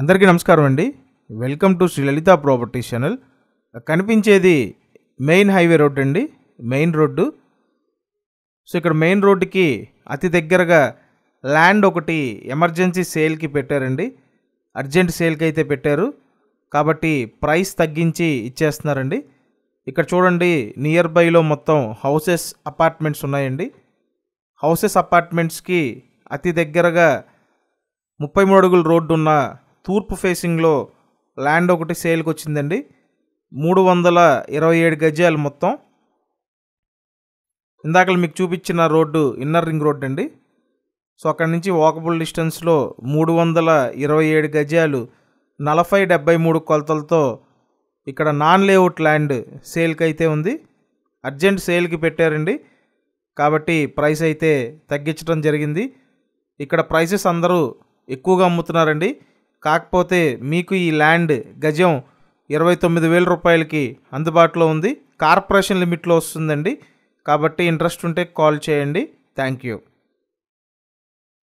అందరికీ నమస్కారం అండి welcome to Shri Lalitha property channel కనిపించేది మెయిన్ హైవే రోడ్ అండి మెయిన్ రోడ్డు సో ఇక్కడ మెయిన్ రోడ్డుకి అతి దగ్గరగా ల్యాండ్ ఒకటి ఎమర్జెన్సీ సేల్కి పెట్టారండి అర్జెంట్ సేల్కి అయితే పెట్టారు కాబట్టి ప్రైస్ తగ్గించి ఇచ్చేస్తున్నారండి ఇక్కడ చూడండి నియర్ బైలో మొత్తం హౌసెస్ అపార్ట్మెంట్స్ ఉన్నాయండి హౌసెస్ అపార్ట్మెంట్స్కి అతి దగ్గరగా ముప్పై మూడు అడుగుల రోడ్డు ఉన్న తూర్పు ఫేసింగ్లో ల్యాండ్ ఒకటి సేల్కి వచ్చిందండి మూడు వందల ఇరవై ఏడు గజాలు మొత్తం ఇందాక మీకు చూపించిన రోడ్డు ఇన్నర్ రింగ్ రోడ్ అండి సో అక్కడి నుంచి వాకబుల్ డిస్టెన్స్లో మూడు వందల ఇరవై ఏడు గజాలు నలభై డెబ్బై మూడు కొలతలతో ఇక్కడ నాన్ లేఅవుట్ ల్యాండ్ సేల్కి అయితే ఉంది అర్జెంట్ సేల్కి పెట్టారండి కాబట్టి ప్రైస్ అయితే తగ్గించడం జరిగింది ఇక్కడ ప్రైసెస్ అందరూ ఎక్కువగా అమ్ముతున్నారండి కాకపోతే మీకు ఈ ల్యాండ్ గజం ఇరవై తొమ్మిది వేల రూపాయలకి అందుబాటులో ఉంది కార్పొరేషన్ లిమిట్లో వస్తుందండి కాబట్టి ఇంట్రెస్ట్ ఉంటే కాల్ చేయండి థ్యాంక్ యూ